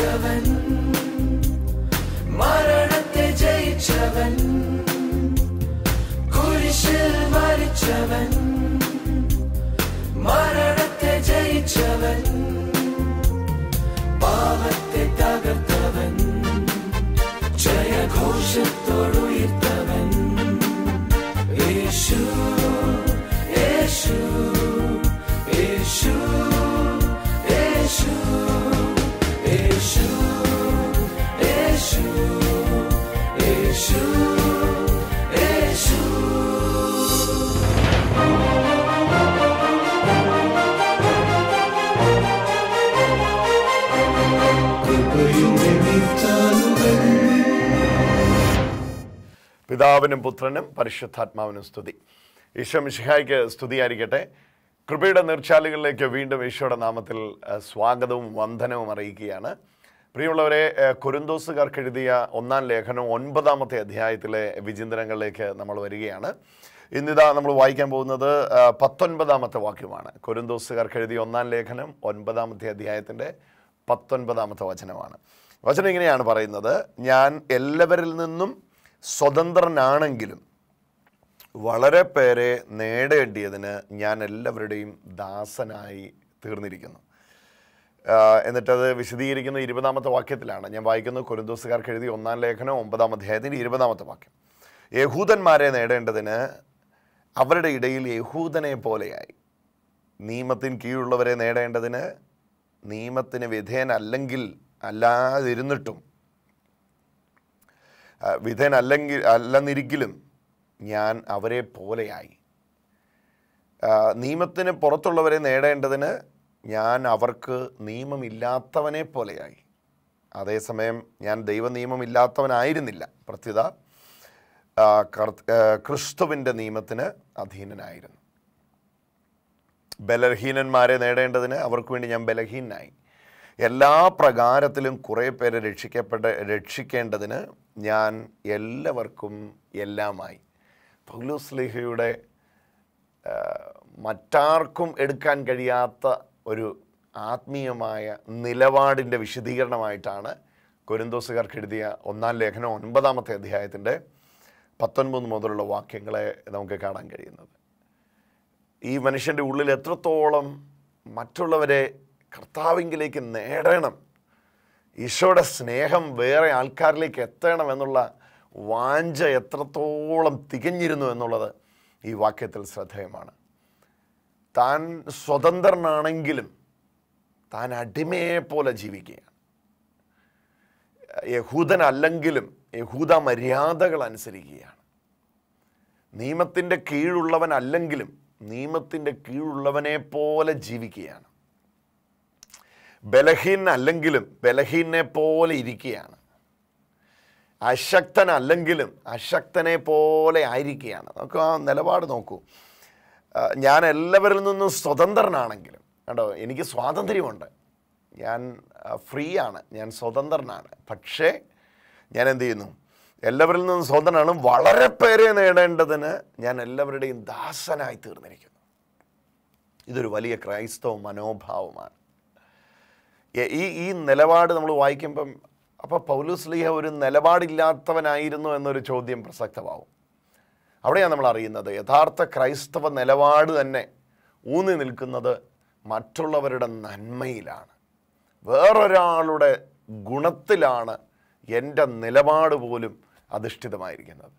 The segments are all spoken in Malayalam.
ജയിച്ചവൻ മരണത്തെ ജയിച്ചവൻ കുരിശിൽ മരിച്ചവൻ മരണത്തെ ജയിച്ചവൻ പിതാവിനും പുത്രനും പരിശുദ്ധാത്മാവിനും സ്തുതി ഈശോ മിഷിഹായ്ക്ക് സ്തുതിയായിരിക്കട്ടെ കൃപയുടെ നീർച്ചാലുകളിലേക്ക് വീണ്ടും ഈശോയുടെ നാമത്തിൽ സ്വാഗതവും വന്ദനവും അറിയിക്കുകയാണ് പ്രിയമുള്ളവരെ കുരുന്തോസുകാർക്ക് എഴുതിയ ഒന്നാം ലേഖനം ഒൻപതാമത്തെ അധ്യായത്തിലെ വിചിന്തനങ്ങളിലേക്ക് നമ്മൾ വരികയാണ് ഇന്നിതാ നമ്മൾ വായിക്കാൻ പോകുന്നത് പത്തൊൻപതാമത്തെ വാക്യമാണ് കുരുന്തോസുകാർക്ക് എഴുതിയ ഒന്നാം ലേഖനം ഒൻപതാമത്തെ അധ്യായത്തിൻ്റെ പത്തൊൻപതാമത്തെ വചനമാണ് വചനം ഇങ്ങനെയാണ് പറയുന്നത് ഞാൻ എല്ലാവരിൽ നിന്നും സ്വതന്ത്രനാണെങ്കിലും വളരെ പേരെ നേടേണ്ടിയതിന് ഞാൻ എല്ലാവരുടെയും ദാസനായി തീർന്നിരിക്കുന്നു എന്നിട്ടത് വിശദീകരിക്കുന്ന ഇരുപതാമത്തെ വാക്യത്തിലാണ് ഞാൻ വായിക്കുന്നത് കൊരിന്തോസുകാർക്ക് എഴുതിയ ഒന്നാം ലേഖനം ഒമ്പതാം അധ്യായത്തിൻ്റെ ഇരുപതാമത്തെ വാക്യം യഹൂദന്മാരെ നേടേണ്ടതിന് അവരുടെ ഇടയിൽ യഹൂദനെ പോലെയായി നിയമത്തിന് കീഴുള്ളവരെ നേടേണ്ടതിന് നിയമത്തിന് വിധേയനല്ലെങ്കിൽ അല്ലാതിരുന്നിട്ടും വിധേയനല്ലെങ്കിൽ അല്ലെന്നിരിക്കലും ഞാൻ അവരെ പോലെയായി നിയമത്തിന് പുറത്തുള്ളവരെ നേടേണ്ടതിന് ഞാൻ അവർക്ക് നിയമമില്ലാത്തവനെ പോലെയായി അതേസമയം ഞാൻ ദൈവ നിയമമില്ലാത്തവനായിരുന്നില്ല പ്രത്യുത ക്രിസ്തുവിൻ്റെ നിയമത്തിന് അധീനനായിരുന്നു ബലഹീനന്മാരെ നേടേണ്ടതിന് അവർക്ക് വേണ്ടി ഞാൻ ബലഹീനായി എല്ലാ പ്രകാരത്തിലും കുറേ പേരെ രക്ഷിക്കപ്പെട്ട രക്ഷിക്കേണ്ടതിന് ഞാൻ എല്ലാവർക്കും എല്ലാമായി പൗലോസ് മറ്റാർക്കും എടുക്കാൻ കഴിയാത്ത ഒരു ആത്മീയമായ നിലപാടിൻ്റെ വിശദീകരണമായിട്ടാണ് കൊരിന്തോസുകാർക്ക് എഴുതിയ ഒന്നാം ലേഖനം ഒൻപതാമത്തെ അധ്യായത്തിൻ്റെ പത്തൊൻപത് മുതലുള്ള വാക്യങ്ങളെ നമുക്ക് കാണാൻ കഴിയുന്നത് ഈ മനുഷ്യൻ്റെ ഉള്ളിൽ എത്രത്തോളം മറ്റുള്ളവരെ കർത്താവിങ്കിലേക്ക് നേടണം ഈശോയുടെ സ്നേഹം വേറെ ആൾക്കാരിലേക്ക് എത്തണം എന്നുള്ള വാഞ്ച എത്രത്തോളം തികഞ്ഞിരുന്നു എന്നുള്ളത് ഈ വാക്യത്തിൽ ശ്രദ്ധേയമാണ് താൻ സ്വതന്ത്രനാണെങ്കിലും താൻ അടിമയെ പോലെ ജീവിക്കുകയാണ് യഹൂദനല്ലെങ്കിലും യഹൂദ മര്യാദകൾ അനുസരിക്കുകയാണ് നിയമത്തിൻ്റെ കീഴുള്ളവൻ അല്ലെങ്കിലും നിയമത്തിൻ്റെ കീഴുള്ളവനെ പോലെ ജീവിക്കുകയാണ് ബലഹീൻ അല്ലെങ്കിലും ബലഹീനെ പോലെ ഇരിക്കുകയാണ് അശക്തനല്ലെങ്കിലും അശക്തനെ പോലെ ആയിരിക്കുകയാണ് നമുക്ക് ആ നിലപാട് നോക്കൂ ഞാൻ എല്ലാവരിൽ നിന്നും സ്വതന്ത്രനാണെങ്കിലും കേട്ടോ എനിക്ക് സ്വാതന്ത്ര്യമുണ്ട് ഞാൻ ഫ്രീ ആണ് ഞാൻ സ്വതന്ത്രനാണ് പക്ഷേ ഞാൻ എന്ത് ചെയ്യുന്നു എല്ലാവരിൽ നിന്നും സ്വതന്ത്രനാണ് വളരെ പേരെ നേടേണ്ടതിന് ഞാൻ എല്ലാവരുടെയും ദാസനായി തീർന്നിരിക്കുന്നു ഇതൊരു വലിയ ക്രൈസ്തവ മനോഭാവമാണ് ഈ ഈ നിലപാട് നമ്മൾ വായിക്കുമ്പം അപ്പോൾ പൗലൂസ് ഒരു നിലപാടില്ലാത്തവനായിരുന്നു എന്നൊരു ചോദ്യം പ്രസക്തമാവും അവിടെയാണ് നമ്മൾ അറിയുന്നത് യഥാർത്ഥ ക്രൈസ്തവ നിലപാട് തന്നെ ഊന്നി നിൽക്കുന്നത് മറ്റുള്ളവരുടെ നന്മയിലാണ് വേറൊരാളുടെ ഗുണത്തിലാണ് എൻ്റെ നിലപാട് പോലും അധിഷ്ഠിതമായിരിക്കുന്നത്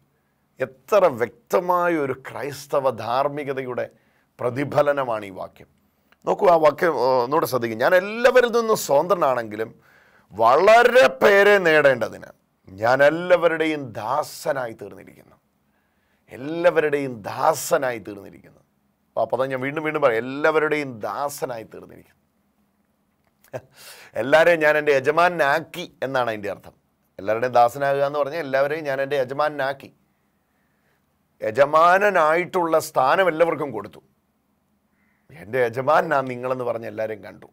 എത്ര വ്യക്തമായ ഒരു ക്രൈസ്തവ ധാർമ്മികതയുടെ പ്രതിഫലനമാണ് ഈ വാക്യം നോക്കൂ ആ വാക്യം ഒന്നുകൂടെ ശ്രദ്ധിക്കും ഞാൻ എല്ലാവരിൽ നിന്നും സ്വതന്ത്രനാണെങ്കിലും വളരെ പേരെ നേടേണ്ടതിന് ഞാൻ എല്ലാവരുടെയും ദാസനായി തീർന്നിരിക്കുന്നു എല്ലാവരുടെയും ദാസനായി തീർന്നിരിക്കുന്നു അപ്പോൾ അപ്പോൾ ഞാൻ വീണ്ടും വീണ്ടും പറയാം എല്ലാവരുടെയും ദാസനായി തീർന്നിരിക്കുന്നു എല്ലാവരെയും ഞാൻ എൻ്റെ യജമാനാക്കി എന്നാണ് അതിൻ്റെ അർത്ഥം എല്ലാവരുടെയും ദാസനാകുക എന്ന് പറഞ്ഞാൽ എല്ലാവരെയും ഞാൻ എൻ്റെ യജമാനാക്കി യജമാനായിട്ടുള്ള സ്ഥാനം എല്ലാവർക്കും കൊടുത്തു എൻ്റെ യജമാനാ നിങ്ങളെന്ന് പറഞ്ഞ് എല്ലാവരെയും കണ്ടു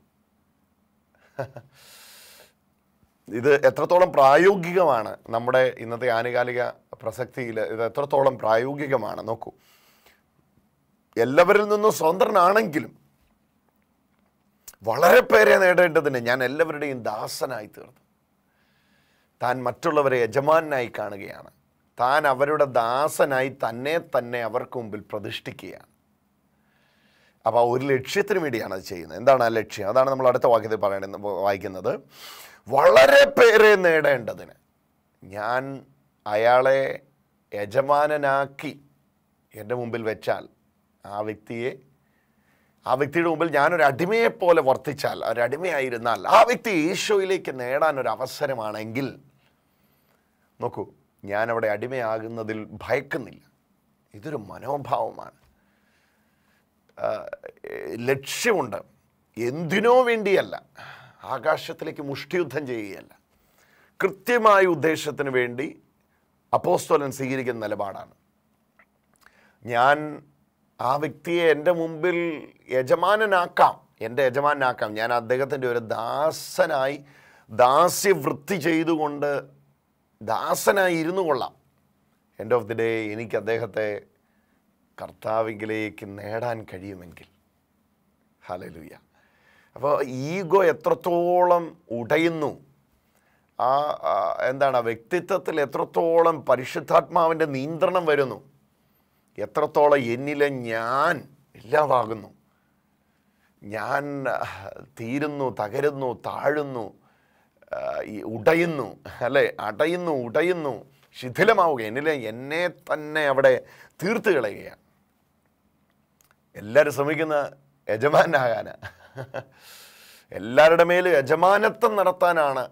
ഇത് എത്രത്തോളം പ്രായോഗികമാണ് നമ്മുടെ ഇന്നത്തെ ആനുകാലിക പ്രസക്തിയിൽ ഇത് എത്രത്തോളം പ്രായോഗികമാണ് നോക്കൂ എല്ലാവരിൽ നിന്നും സ്വതന്ത്രനാണെങ്കിലും വളരെ പേരെ നേടേണ്ടതിന് ഞാൻ എല്ലാവരുടെയും ദാസനായി തീർന്നു താൻ മറ്റുള്ളവരെ യജമാനായി കാണുകയാണ് താൻ അവരുടെ ദാസനായി തന്നെ തന്നെ അവർക്ക് മുമ്പിൽ പ്രതിഷ്ഠിക്കുകയാണ് അപ്പോൾ ഒരു ലക്ഷ്യത്തിന് വേണ്ടിയാണ് അത് ചെയ്യുന്നത് എന്താണ് ആ ലക്ഷ്യം അതാണ് നമ്മൾ അടുത്ത വാക്യത്തിൽ പറയുന്നത് വായിക്കുന്നത് വളരെ പേരെ നേടേണ്ടതിന് ഞാൻ അയാളെ യജമാനനാക്കി എൻ്റെ മുമ്പിൽ വെച്ചാൽ ആ വ്യക്തിയെ ആ വ്യക്തിയുടെ മുമ്പിൽ ഞാനൊരു അടിമയെപ്പോലെ വർത്തിച്ചാൽ ഒരടിമയായിരുന്നാൽ ആ വ്യക്തി ഈശോയിലേക്ക് നേടാൻ ഒരു അവസരമാണെങ്കിൽ നോക്കൂ ഞാനവിടെ അടിമയാകുന്നതിൽ ഭയക്കുന്നില്ല ഇതൊരു മനോഭാവമാണ് ലക്ഷ്യമുണ്ട് എന്തിനോ വേണ്ടിയല്ല ആകാശത്തിലേക്ക് മുഷ്ടിയുദ്ധം ചെയ്യുകയല്ല കൃത്യമായ ഉദ്ദേശത്തിന് വേണ്ടി അപ്പോസ്തോലൻ സ്വീകരിക്കുന്ന നിലപാടാണ് ഞാൻ ആ വ്യക്തിയെ എൻ്റെ മുമ്പിൽ യജമാനനാക്കാം എൻ്റെ യജമാനാക്കാം ഞാൻ അദ്ദേഹത്തിൻ്റെ ഒരു ദാസനായി ദാസ്യവൃത്തി ചെയ്തുകൊണ്ട് ദാസനായി ഇരുന്നു കൊള്ളാം എൻഡ് ഓഫ് ദി ഡേ എനിക്ക് അദ്ദേഹത്തെ കർത്താവിങ്കിലേക്ക് നേടാൻ കഴിയുമെങ്കിൽ ഹലലുയ്യ അപ്പോൾ ഈഗോ എത്രത്തോളം ഉടയുന്നു ആ എന്താണ് വ്യക്തിത്വത്തിൽ എത്രത്തോളം പരിശുദ്ധാത്മാവിൻ്റെ നിയന്ത്രണം വരുന്നു എത്രത്തോളം എന്നിലെ ഞാൻ ഇല്ലാതാകുന്നു ഞാൻ തീരുന്നു തകരുന്നു താഴുന്നു ഉടയുന്നു അല്ലെ അടയുന്നു ഉടയുന്നു ശിഥിലമാവുക എന്നിലെ എന്നെ തന്നെ അവിടെ തീർത്ത് കളയുകയാണ് എല്ലാവരും ശ്രമിക്കുന്ന യജമാനാകാനാണ് എല്ലാവരുടെ മേലും യജമാനത്വം നടത്താനാണ്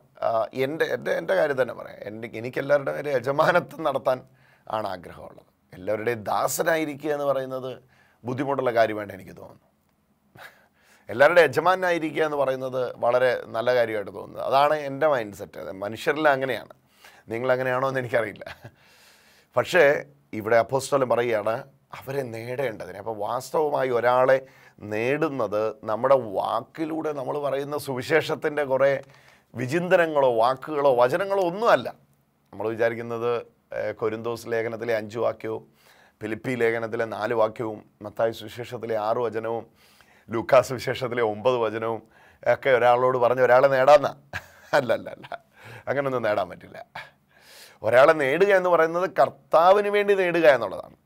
എൻ്റെ എൻ്റെ എൻ്റെ കാര്യം തന്നെ പറയാം എൻ്റെ എനിക്ക് എല്ലാവരുടെ മേലും യജമാനത്വം നടത്താൻ ആണ് ആഗ്രഹമുള്ളത് എല്ലാവരുടെയും ദാസനായിരിക്കുക എന്ന് പറയുന്നത് ബുദ്ധിമുട്ടുള്ള കാര്യമായിട്ട് എനിക്ക് തോന്നുന്നു എല്ലാവരുടെ യജമാനായിരിക്കുക എന്ന് പറയുന്നത് വളരെ നല്ല കാര്യമായിട്ട് തോന്നുന്നത് അതാണ് എൻ്റെ മൈൻഡ് സെറ്റ് മനുഷ്യരിൽ അങ്ങനെയാണ് നിങ്ങളങ്ങനെയാണോ എന്ന് എനിക്കറിയില്ല പക്ഷേ ഇവിടെ അപ്പോസ്റ്റോലും പറയുകയാണ് അവരെ നേടേണ്ടതിന് അപ്പോൾ വാസ്തവമായി ഒരാളെ നേടുന്നത് നമ്മുടെ വാക്കിലൂടെ നമ്മൾ പറയുന്ന സുവിശേഷത്തിൻ്റെ കുറേ വിചിന്തനങ്ങളോ വാക്കുകളോ വചനങ്ങളോ ഒന്നുമല്ല നമ്മൾ വിചാരിക്കുന്നത് കൊരിന്തോസ് ലേഖനത്തിലെ അഞ്ച് വാക്യവും ഫിലിപ്പി ലേഖനത്തിലെ നാല് വാക്യവും മത്തായ സുവിശേഷത്തിലെ ആറ് വചനവും ലൂക്കാസ് വിശേഷത്തിലെ ഒമ്പത് വചനവും ഒക്കെ ഒരാളോട് പറഞ്ഞ് ഒരാളെ നേടാമെന്ന അല്ല അല്ല അല്ല അങ്ങനെയൊന്നും നേടാൻ പറ്റില്ല ഒരാളെ നേടുക എന്ന് പറയുന്നത് കർത്താവിന് വേണ്ടി നേടുക എന്നുള്ളതാണ്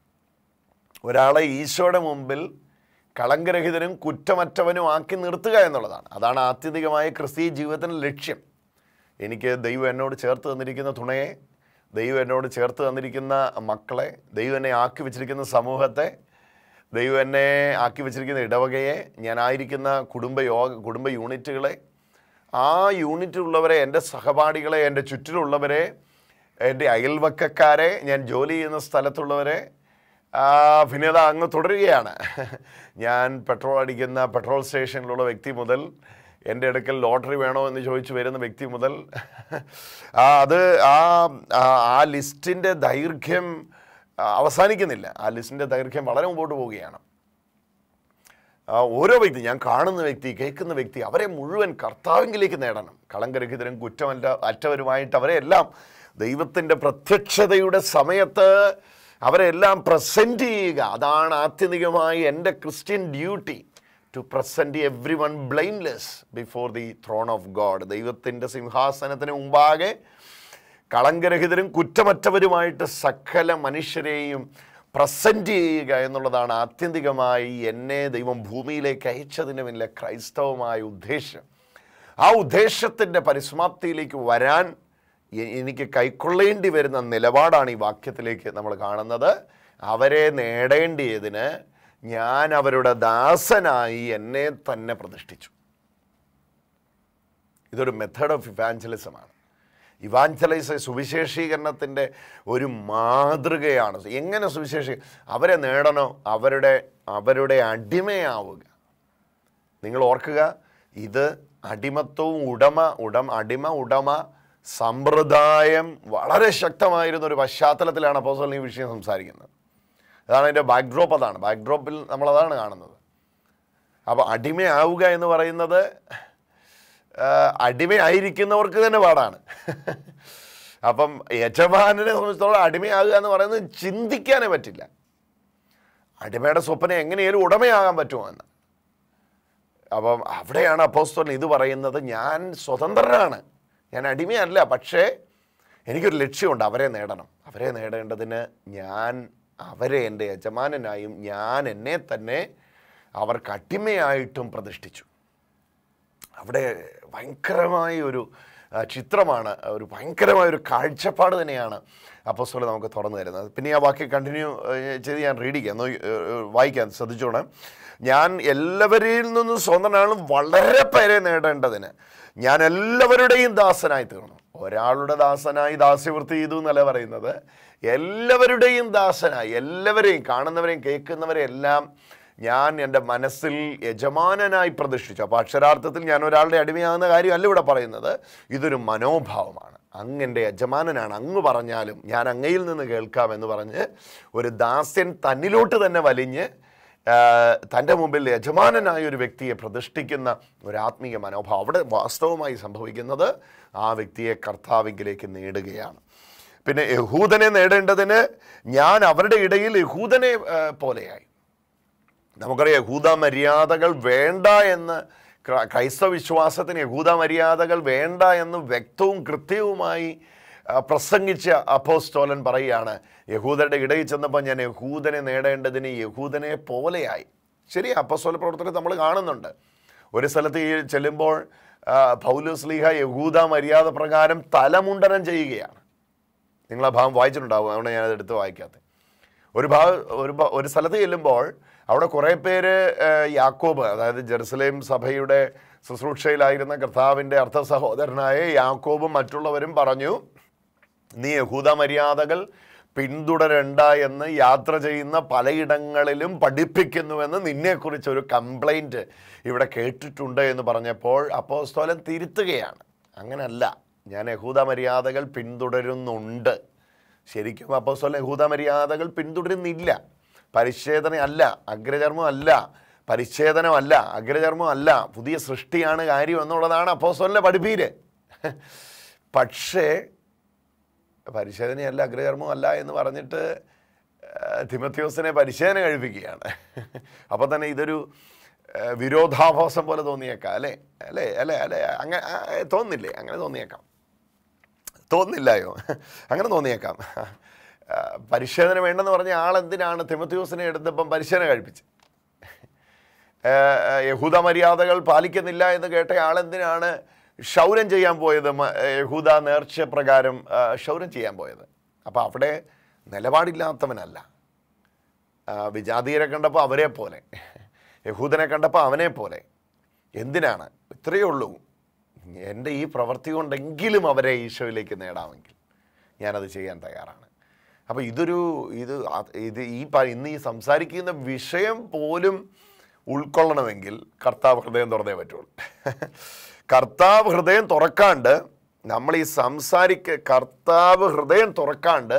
ഒരാളെ ഈശോയുടെ മുമ്പിൽ കളങ്കരഹിതനും കുറ്റമറ്റവനും ആക്കി നിർത്തുക എന്നുള്ളതാണ് അതാണ് ആത്യന്തികമായ ക്രിസ്തീയ ജീവിതത്തിന് ലക്ഷ്യം എനിക്ക് ദൈവം എന്നോട് ചേർത്ത് തന്നിരിക്കുന്ന തുണയെ ദൈവം എന്നോട് ചേർത്ത് തന്നിരിക്കുന്ന മക്കളെ ദൈവം എന്നെ ആക്കി വെച്ചിരിക്കുന്ന സമൂഹത്തെ ദൈവം എന്നെ ആക്കി വെച്ചിരിക്കുന്ന ഇടവകയെ ഞാനായിരിക്കുന്ന കുടുംബ യോഗ കുടുംബ യൂണിറ്റുകളെ ആ യൂണിറ്റിലുള്ളവരെ എൻ്റെ സഹപാഠികളെ എൻ്റെ ചുറ്റിലുള്ളവരെ എൻ്റെ അയൽവക്കക്കാരെ ഞാൻ ജോലി ചെയ്യുന്ന സ്ഥലത്തുള്ളവരെ പിന്നെ അങ്ങ് തുടരുകയാണ് ഞാൻ പെട്രോൾ അടിക്കുന്ന പെട്രോൾ സ്റ്റേഷനിലുള്ള വ്യക്തി മുതൽ എൻ്റെ അടുക്കൽ ലോട്ടറി വേണോ എന്ന് ചോദിച്ചു വരുന്ന വ്യക്തി മുതൽ അത് ആ ആ ലിസ്റ്റിൻ്റെ ദൈർഘ്യം അവസാനിക്കുന്നില്ല ആ ലിസ്റ്റിൻ്റെ ദൈർഘ്യം വളരെ മുമ്പോട്ട് പോവുകയാണ് ഓരോ വ്യക്തി ഞാൻ കാണുന്ന വ്യക്തി കേൾക്കുന്ന വ്യക്തി അവരെ മുഴുവൻ കർത്താവിങ്കിലേക്ക് നേടണം കളങ്കരഹിതരും കുറ്റമല്ല അറ്റവരുമായിട്ട് അവരെ എല്ലാം ദൈവത്തിൻ്റെ പ്രത്യക്ഷതയുടെ സമയത്ത് അവരെല്ലാം പ്രസൻറ്റ് ചെയ്യുക അതാണ് ആത്യന്തികമായി എൻ്റെ Christian duty to present everyone blameless before the throne of God ദൈവത്തിൻ്റെ സിംഹാസനത്തിന് മുമ്പാകെ കളങ്കരഹിതരും കുറ്റമറ്റവരുമായിട്ട് സകല മനുഷ്യരെയും പ്രസൻറ്റ് ചെയ്യുക എന്നുള്ളതാണ് ആത്യന്തികമായി എന്നെ ദൈവം ഭൂമിയിലേക്ക് അയച്ചതിൻ്റെ പിന്നിലെ ക്രൈസ്തവമായ ഉദ്ദേശം ആ ഉദ്ദേശത്തിൻ്റെ പരിസമാപ്തിയിലേക്ക് വരാൻ എനിക്ക് കൈക്കൊള്ളേണ്ടി വരുന്ന നിലപാടാണ് ഈ വാക്യത്തിലേക്ക് നമ്മൾ കാണുന്നത് അവരെ നേടേണ്ടിയതിന് ഞാൻ അവരുടെ ദാസനായി എന്നെ തന്നെ പ്രതിഷ്ഠിച്ചു ഇതൊരു മെത്തേഡ് ഓഫ് ഇവാഞ്ചലിസമാണ് ഇവാഞ്ചലൈസ് സുവിശേഷീകരണത്തിൻ്റെ ഒരു മാതൃകയാണ് എങ്ങനെ സുവിശേഷി അവരെ നേടണോ അവരുടെ അവരുടെ അടിമയാവുക നിങ്ങൾ ഓർക്കുക ഇത് അടിമത്വവും ഉടമ ഉടമ അടിമ ഉടമ സമ്പ്രദായം വളരെ ശക്തമായിരുന്ന ഒരു പശ്ചാത്തലത്തിലാണ് അപ്പോസോൾ ഈ വിഷയം സംസാരിക്കുന്നത് അതാണ് അതിൻ്റെ ബാക്ക്ഡ്രോപ്പ് അതാണ് ബാക്ക്ഡ്രോപ്പിൽ നമ്മളതാണ് കാണുന്നത് അപ്പോൾ അടിമയാവുക എന്ന് പറയുന്നത് അടിമയായിരിക്കുന്നവർക്ക് തന്നെ പാടാണ് അപ്പം യജമാനെ സംബന്ധിച്ചിടത്തോളം അടിമയാകുക എന്ന് പറയുന്നത് ചിന്തിക്കാനേ പറ്റില്ല അടിമയുടെ സ്വപ്നം എങ്ങനെയാലും ഉടമയാകാൻ പറ്റുമോ എന്ന് അപ്പം അവിടെയാണ് അപ്പോസ്തോൽ ഇത് പറയുന്നത് ഞാൻ സ്വതന്ത്രനാണ് ഞാൻ അടിമയല്ല പക്ഷേ എനിക്കൊരു ലക്ഷ്യമുണ്ട് അവരെ നേടണം അവരെ നേടേണ്ടതിന് ഞാൻ അവരെ എൻ്റെ യജമാനനായും ഞാൻ എന്നെ തന്നെ അവർക്ക് അടിമയായിട്ടും പ്രതിഷ്ഠിച്ചു അവിടെ ഭയങ്കരമായ ഒരു ചിത്രമാണ് ഒരു ഭയങ്കരമായ ഒരു കാഴ്ചപ്പാട് തന്നെയാണ് സോലെ നമുക്ക് തുറന്നു തരുന്നത് പിന്നെ ആ വാക്യം കണ്ടിന്യൂ ചെയ്ത് ഞാൻ റീഡ് ചെയ്യാം വായിക്കാൻ ശ്രദ്ധിച്ചോണം ഞാൻ എല്ലാവരിൽ നിന്നും സ്വന്തനാണ് വളരെ പേരെ നേടേണ്ടതിന് ഞാൻ എല്ലാവരുടെയും ദാസനായി തീർന്നു ഒരാളുടെ ദാസനായി ദാസ്യവൃത്തി ചെയ്തു എന്നല്ല പറയുന്നത് എല്ലാവരുടെയും ദാസനായി എല്ലാവരെയും കാണുന്നവരെയും കേൾക്കുന്നവരെയും എല്ലാം ഞാൻ എൻ്റെ മനസ്സിൽ യജമാനനായി പ്രതിഷ്ഠിച്ചു അപ്പോൾ അക്ഷരാർത്ഥത്തിൽ ഞാൻ ഒരാളുടെ അടിമയാകുന്ന കാര്യമല്ല ഇവിടെ പറയുന്നത് ഇതൊരു മനോഭാവമാണ് അങ്ങ് എൻ്റെ യജമാനനാണ് അങ്ങ് പറഞ്ഞാലും ഞാൻ അങ്ങയിൽ നിന്ന് കേൾക്കാം എന്ന് പറഞ്ഞ് ഒരു ദാസ്യൻ തന്നിലോട്ട് തന്നെ വലിഞ്ഞ് തൻ്റെ മുമ്പിൽ യജമാനനായ ഒരു വ്യക്തിയെ പ്രതിഷ്ഠിക്കുന്ന ഒരു ആത്മീയ മനോഭാവം അവിടെ വാസ്തവമായി സംഭവിക്കുന്നത് ആ വ്യക്തിയെ കർത്താവിങ്കിലേക്ക് നേടുകയാണ് പിന്നെ യഹൂദനെ നേടേണ്ടതിന് ഞാൻ അവരുടെ ഇടയിൽ യഹൂദനെ പോലെയായി നമുക്കറിയാം യഹൂദ മര്യാദകൾ വേണ്ട എന്ന് ക്രൈസ്തവ വിശ്വാസത്തിന് യഹൂദ മര്യാദകൾ വേണ്ട എന്ന് വ്യക്തവും കൃത്യവുമായി പ്രസംഗിച്ച അപ്പോസ്റ്റോലൻ പറയുകയാണ് യഹൂദരുടെ ഇടയിൽ ചെന്നപ്പോൾ ഞാൻ യഹൂദനെ നേടേണ്ടതിന് യഹൂദനെ പോലെയായി ശരി അപ്പസ്തോല പ്രവർത്തനം നമ്മൾ കാണുന്നുണ്ട് ഒരു സ്ഥലത്ത് ചെല്ലുമ്പോൾ ഭൗലുസ്ലീഹ യഹൂദ മര്യാദ പ്രകാരം തലമുണ്ടനം ചെയ്യുകയാണ് നിങ്ങൾ ആ ഭാഗം വായിച്ചിട്ടുണ്ടാവും അതുകൊണ്ട് ഞാനത് എടുത്ത് വായിക്കാത്ത ഒരു ഭാഗം ഒരു ഒരു സ്ഥലത്ത് ചെല്ലുമ്പോൾ അവിടെ കുറേ പേര് യാക്കോബ് അതായത് ജെറുസലേം സഭയുടെ ശുശ്രൂഷയിലായിരുന്ന കർത്താവിൻ്റെ അർത്ഥ സഹോദരനായ യാക്കോബും മറ്റുള്ളവരും പറഞ്ഞു നീ യഹൂദ മര്യാദകൾ പിന്തുടരണ്ട എന്ന് യാത്ര ചെയ്യുന്ന പലയിടങ്ങളിലും പഠിപ്പിക്കുന്നുവെന്ന് നിന്നെക്കുറിച്ച് ഒരു കംപ്ലൈൻറ്റ് ഇവിടെ കേട്ടിട്ടുണ്ട് എന്ന് പറഞ്ഞപ്പോൾ അപ്പോസ്തോലൻ തിരുത്തുകയാണ് അങ്ങനല്ല ഞാൻ യഹൂദ മര്യാദകൾ പിന്തുടരുന്നുണ്ട് ശരിക്കും അപ്പോസ്തോലൻ യഹൂദ മര്യാദകൾ പിന്തുടരുന്നില്ല പരിച്ഛേദന അല്ല അഗ്രചർമ്മം അല്ല പരിച്ഛേദനമല്ല അഗ്രചർമ്മം അല്ല പുതിയ സൃഷ്ടിയാണ് കാര്യം എന്നുള്ളതാണ് അപ്പോസ്തോലിൻ്റെ പഠിപ്പീര് പക്ഷേ പരിശോധനയല്ല അഗ്രചർമ്മമല്ല എന്ന് പറഞ്ഞിട്ട് തിമത്യോസിനെ പരിശോധന കഴിപ്പിക്കുകയാണ് അപ്പോൾ തന്നെ ഇതൊരു വിരോധാഭാസം പോലെ തോന്നിയേക്കാം അല്ലേ അല്ലേ അല്ലേ അല്ലേ അങ്ങനെ തോന്നില്ലേ അങ്ങനെ തോന്നിയേക്കാം തോന്നില്ലായോ അങ്ങനെ തോന്നിയേക്കാം പരിശോധന വേണ്ടെന്ന് പറഞ്ഞ ആൾ എന്തിനാണ് തിമത്യോസിനെ എടുത്തപ്പം പരിശോധന കഴിപ്പിച്ചത് യഹൂദ മര്യാദകൾ പാലിക്കുന്നില്ല എന്ന് കേട്ട ആളെന്തിനാണ് ഷൗരം ചെയ്യാൻ പോയത് യഹൂദ നേർച്ച പ്രകാരം ഷൗരം ചെയ്യാൻ പോയത് അപ്പോൾ അവിടെ നിലപാടില്ലാത്തവനല്ല വിജാതീയരെ കണ്ടപ്പോൾ അവരെ പോലെ യഹൂദനെ കണ്ടപ്പോൾ അവനെ പോലെ എന്തിനാണ് ഇത്രയേ ഉള്ളൂ എൻ്റെ ഈ പ്രവൃത്തി കൊണ്ടെങ്കിലും അവരെ ഈശോയിലേക്ക് നേടാമെങ്കിൽ ഞാനത് ചെയ്യാൻ തയ്യാറാണ് അപ്പോൾ ഇതൊരു ഇത് ഇത് ഈ ഇന്ന് ഈ സംസാരിക്കുന്ന വിഷയം പോലും ഉൾക്കൊള്ളണമെങ്കിൽ കർത്താവ് ഹൃദയം തുറന്നേ പറ്റുള്ളൂ കർത്താവ് ഹൃദയം തുറക്കാണ്ട് നമ്മൾ ഈ സംസാരിക്ക കർത്താവ് ഹൃദയം തുറക്കാണ്ട്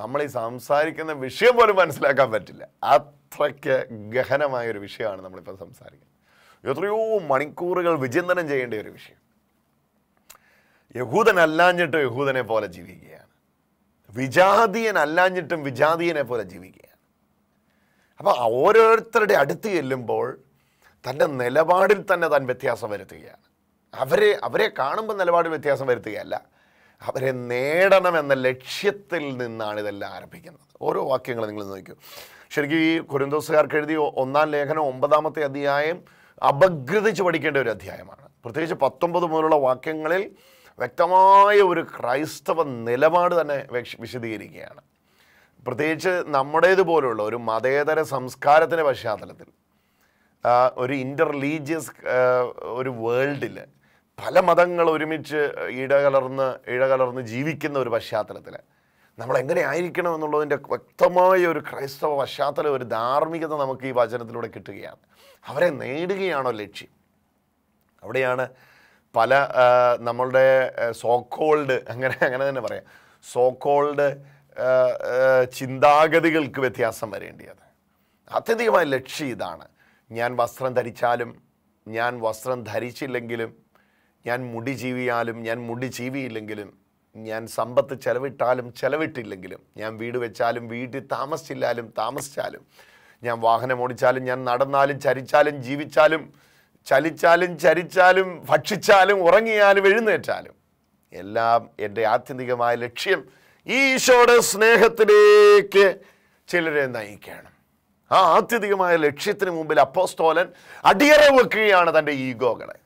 നമ്മൾ ഈ സംസാരിക്കുന്ന വിഷയം പോലും മനസ്സിലാക്കാൻ പറ്റില്ല അത്രയ്ക്ക് ഗഹനമായ ഒരു വിഷയമാണ് നമ്മളിപ്പോൾ സംസാരിക്കുന്നത് എത്രയോ മണിക്കൂറുകൾ വിചിന്തനം ചെയ്യേണ്ട ഒരു വിഷയം യഹൂദൻ അല്ലാഞ്ഞിട്ട് യഹൂദനെ പോലെ ജീവിക്കുകയാണ് വിജാതീയൻ അല്ലാഞ്ഞിട്ടും വിജാതീയനെ പോലെ ജീവിക്കുകയാണ് അപ്പോൾ ഓരോരുത്തരുടെ അടുത്ത് ചെല്ലുമ്പോൾ തൻ്റെ നിലപാടിൽ തന്നെ താൻ വ്യത്യാസം വരുത്തുകയാണ് അവരെ അവരെ കാണുമ്പോൾ നിലപാടിൽ വ്യത്യാസം വരുത്തുകയല്ല അവരെ നേടണമെന്ന ലക്ഷ്യത്തിൽ നിന്നാണ് ഇതെല്ലാം ആരംഭിക്കുന്നത് ഓരോ വാക്യങ്ങൾ നിങ്ങൾ നോക്കൂ ശരിക്കും ഈ കുരുന്തോസുകാർക്ക് എഴുതിയ ഒന്നാം ലേഖനം ഒമ്പതാമത്തെ അധ്യായം അപഗ്രഥിച്ച് പഠിക്കേണ്ട ഒരു അധ്യായമാണ് പ്രത്യേകിച്ച് പത്തൊമ്പത് മുതലുള്ള വാക്യങ്ങളിൽ വ്യക്തമായ ഒരു ക്രൈസ്തവ നിലപാട് തന്നെ വിശദീകരിക്കുകയാണ് പ്രത്യേകിച്ച് നമ്മുടേതുപോലുള്ള ഒരു മതേതര സംസ്കാരത്തിൻ്റെ പശ്ചാത്തലത്തിൽ ഒരു ഇൻ്റർ റിലീജിയസ് ഒരു വേൾഡിൽ പല മതങ്ങൾ ഒരുമിച്ച് ഇടകലർന്ന് ഇടകലർന്ന് ജീവിക്കുന്ന ഒരു പശ്ചാത്തലത്തിൽ നമ്മൾ എങ്ങനെ ആയിരിക്കണം എന്നുള്ളതിൻ്റെ വ്യക്തമായ ഒരു ക്രൈസ്തവ പശ്ചാത്തലം ഒരു ധാർമ്മികത നമുക്ക് ഈ വചനത്തിലൂടെ കിട്ടുകയാണ് അവരെ നേടുകയാണോ ലക്ഷ്യം അവിടെയാണ് പല നമ്മളുടെ സോക്കോൾഡ് അങ്ങനെ അങ്ങനെ തന്നെ പറയാം സോക്കോൾഡ് ചിന്താഗതികൾക്ക് വ്യത്യാസം വരേണ്ടിയത് അത്യധികമായ ലക്ഷ്യം ഇതാണ് ഞാൻ വസ്ത്രം ധരിച്ചാലും ഞാൻ വസ്ത്രം ധരിച്ചില്ലെങ്കിലും ഞാൻ മുടി ജീവിയാലും ഞാൻ മുടി ജീവിയില്ലെങ്കിലും ഞാൻ സമ്പത്ത് ചെലവിട്ടാലും ചെലവിട്ടില്ലെങ്കിലും ഞാൻ വീട് വെച്ചാലും വീട്ടിൽ താമസിച്ചില്ലാലും താമസിച്ചാലും ഞാൻ വാഹനം ഓടിച്ചാലും ഞാൻ നടന്നാലും ചരിച്ചാലും ജീവിച്ചാലും ചലിച്ചാലും ചരിച്ചാലും ഭക്ഷിച്ചാലും ഉറങ്ങിയാലും എഴുന്നേറ്റാലും എല്ലാം എൻ്റെ ആത്യന്തികമായ ലക്ഷ്യം ഈശോയുടെ സ്നേഹത്തിലേക്ക് ചിലരെ നയിക്കണം ആ ആത്യന്തികമായ ലക്ഷ്യത്തിന് മുമ്പിൽ അപ്പോസ്തോലൻ അടിയറ വെക്കുകയാണ് തൻ്റെ ഈഗോകളെ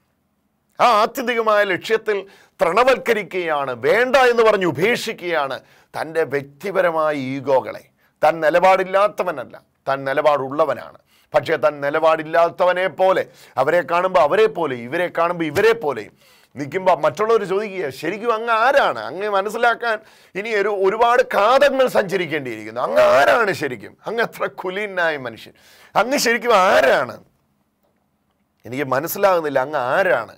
ആ ആത്യന്തികമായ ലക്ഷ്യത്തിൽ തൃണവൽക്കരിക്കുകയാണ് വേണ്ട എന്ന് പറഞ്ഞ് ഉപേക്ഷിക്കുകയാണ് തൻ്റെ വ്യക്തിപരമായ ഈഗോകളെ തൻ നിലപാടില്ലാത്തവനല്ല തൻ നിലപാടുള്ളവനാണ് പക്ഷേ താൻ നിലപാടില്ലാത്തവനെ പോലെ അവരെ കാണുമ്പോൾ അവരെ പോലെ ഇവരെ കാണുമ്പോൾ ഇവരെ പോലെയും നിൽക്കുമ്പോൾ മറ്റുള്ളവർ ചോദിക്കുക ശരിക്കും അങ്ങ് ആരാണ് അങ്ങ് മനസ്സിലാക്കാൻ ഇനി ഒരു ഒരുപാട് കാതങ്ങൾ സഞ്ചരിക്കേണ്ടിയിരിക്കുന്നു അങ്ങ് ആരാണ് ശരിക്കും അങ്ങ് എത്ര കുലീനായ മനുഷ്യൻ അങ്ങ് ശരിക്കും ആരാണ് എനിക്ക് മനസ്സിലാകുന്നില്ല അങ്ങ് ആരാണ്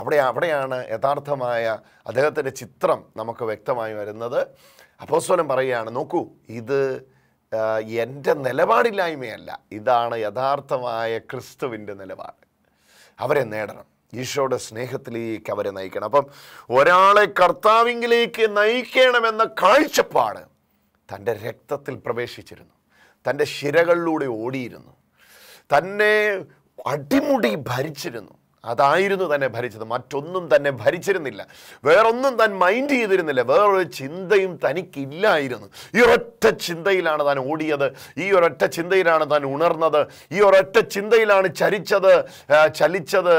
അവിടെ അവിടെയാണ് യഥാർത്ഥമായ അദ്ദേഹത്തിൻ്റെ ചിത്രം നമുക്ക് വ്യക്തമായി വരുന്നത് അപ്പോസ്വലം പറയുകയാണ് നോക്കൂ ഇത് എൻ്റെ നിലപാടില്ലായ്മയല്ല ഇതാണ് യഥാർത്ഥമായ ക്രിസ്തുവിൻ്റെ നിലപാട് അവരെ നേടണം ഈശോയുടെ സ്നേഹത്തിലേക്ക് അവരെ നയിക്കണം അപ്പം ഒരാളെ കർത്താവിങ്കിലേക്ക് നയിക്കണമെന്ന കാഴ്ചപ്പാട് തൻ്റെ രക്തത്തിൽ പ്രവേശിച്ചിരുന്നു തൻ്റെ ശിരകളിലൂടെ ഓടിയിരുന്നു തന്നെ അടിമുടി ഭരിച്ചിരുന്നു അതായിരുന്നു തന്നെ ഭരിച്ചത് മറ്റൊന്നും തന്നെ ഭരിച്ചിരുന്നില്ല വേറൊന്നും താൻ മൈൻഡ് ചെയ്തിരുന്നില്ല വേറൊരു ചിന്തയും തനിക്കില്ലായിരുന്നു ഈ ഒരൊറ്റ ചിന്തയിലാണ് താൻ ഓടിയത് ഈ ഒരൊറ്റ ചിന്തയിലാണ് താൻ ഉണർന്നത് ഈ ഒരൊറ്റ ചിന്തയിലാണ് ചരിച്ചത് ചലിച്ചത്